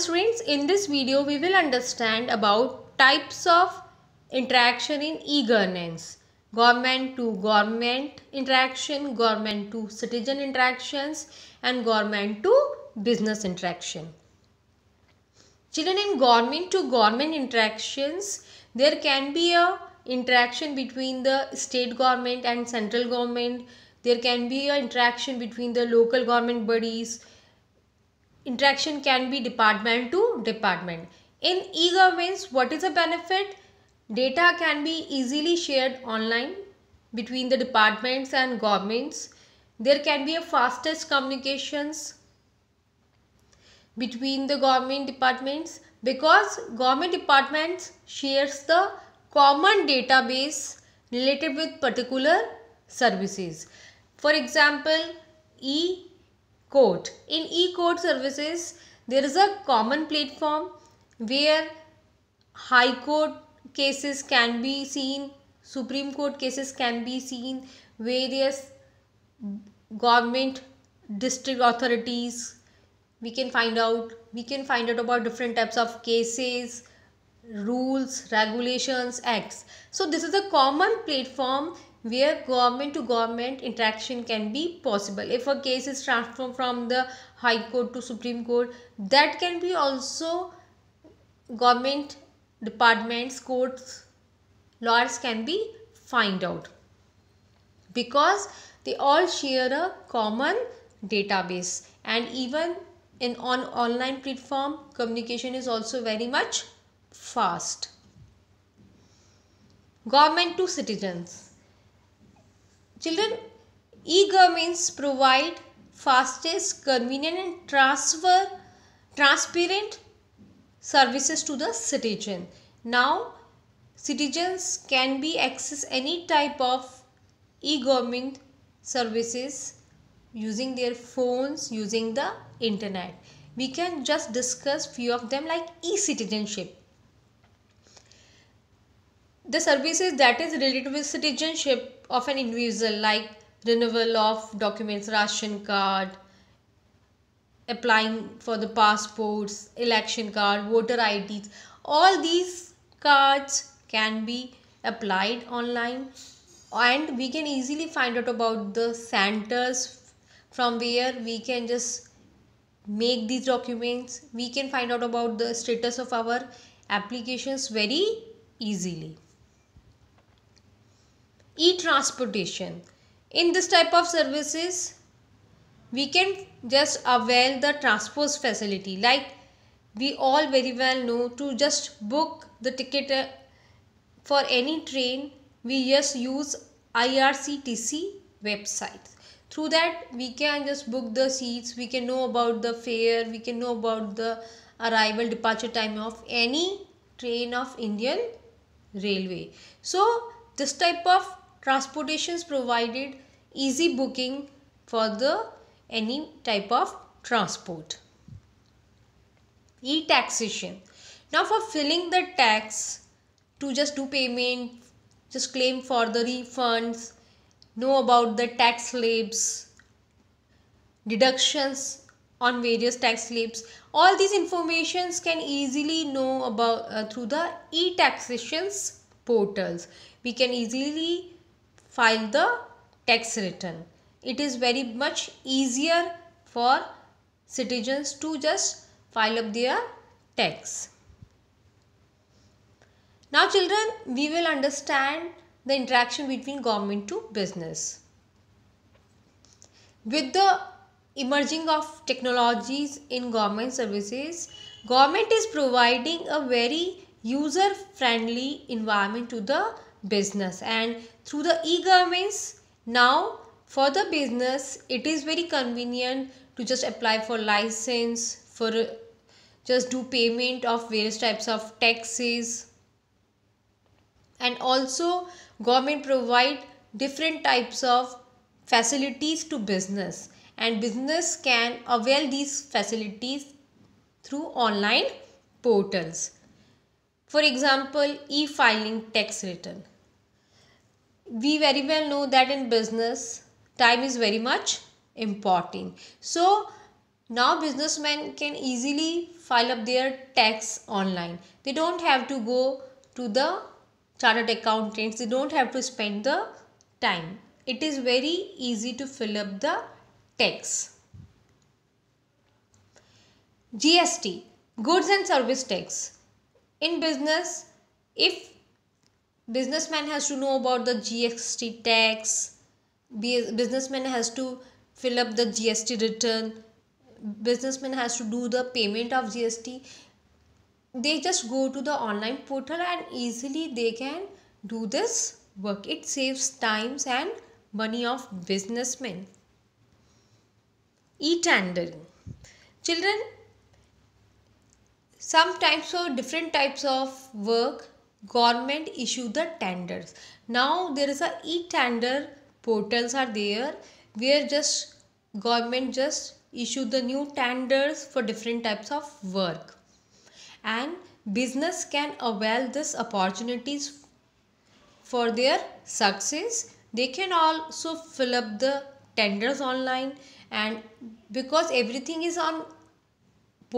students, in this video we will understand about types of interaction in e-governance. Government to government interaction, government to citizen interactions and government to business interaction. Children in government to government interactions, there can be a interaction between the state government and central government. There can be an interaction between the local government bodies, interaction can be department to department. In e-governments, what is the benefit? Data can be easily shared online between the departments and governments. There can be a fastest communications between the government departments because government departments shares the common database related with particular services. For example, e court. In e-court services, there is a common platform where high court cases can be seen, supreme court cases can be seen, various government district authorities we can find out we can find out about different types of cases rules regulations acts so this is a common platform where government to government interaction can be possible if a case is transferred from the high court to supreme court that can be also government departments courts lawyers can be find out because they all share a common database and even in on online platform communication is also very much fast government to citizens Children, e-governments provide fastest, convenient and transfer, transparent services to the citizen. Now, citizens can be access any type of e-government services using their phones, using the internet. We can just discuss few of them like e-citizenship. The services that is related with citizenship of an individual like renewal of documents, ration card, applying for the passports, election card, voter IDs. All these cards can be applied online and we can easily find out about the centers from where we can just make these documents. We can find out about the status of our applications very easily e-transportation. In this type of services, we can just avail the transport facility like we all very well know to just book the ticket uh, for any train we just use IRCTC website through that we can just book the seats we can know about the fare we can know about the arrival departure time of any train of Indian railway so this type of transportations provided easy booking for the any type of transport e-taxation now for filling the tax to just do payment just claim for the refunds know about the tax slabs deductions on various tax slips all these informations can easily know about uh, through the e-taxations portals we can easily file the tax return. It is very much easier for citizens to just file up their tax. Now children, we will understand the interaction between government to business. With the emerging of technologies in government services, government is providing a very user-friendly environment to the business and through the e-governments now for the business it is very convenient to just apply for license for just do payment of various types of taxes and also government provide different types of facilities to business and business can avail these facilities through online portals for example, e-filing tax return. We very well know that in business, time is very much important. So now businessmen can easily file up their tax online. They don't have to go to the chartered accountants. They don't have to spend the time. It is very easy to fill up the tax. GST, Goods and Service Tax in business if businessman has to know about the gst tax businessman has to fill up the gst return businessman has to do the payment of gst they just go to the online portal and easily they can do this work it saves times and money of businessmen e-tendering children some types of different types of work government issue the tenders now there is a e-tender portals are there where just government just issue the new tenders for different types of work and business can avail this opportunities for their success they can also fill up the tenders online and because everything is on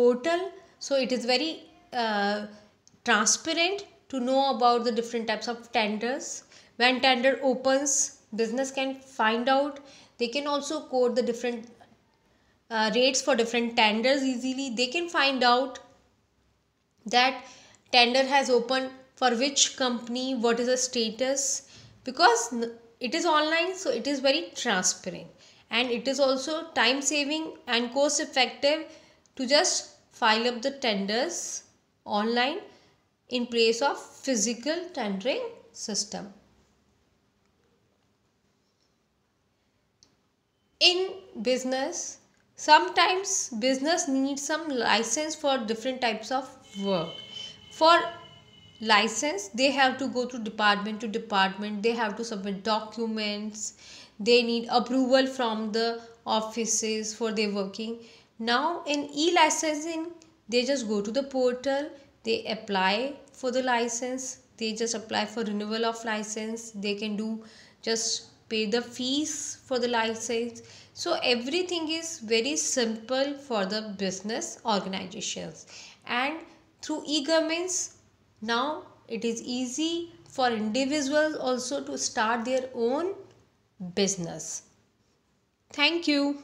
portal so it is very uh, transparent to know about the different types of tenders. When tender opens, business can find out. They can also quote the different uh, rates for different tenders easily. They can find out that tender has opened for which company, what is the status. Because it is online, so it is very transparent. And it is also time saving and cost effective to just file up the tenders online in place of physical tendering system. In business, sometimes business needs some license for different types of work. For license, they have to go to department to department, they have to submit documents, they need approval from the offices for their working now in e-licensing, they just go to the portal, they apply for the license, they just apply for renewal of license, they can do just pay the fees for the license. So everything is very simple for the business organizations. And through e-governments, now it is easy for individuals also to start their own business. Thank you.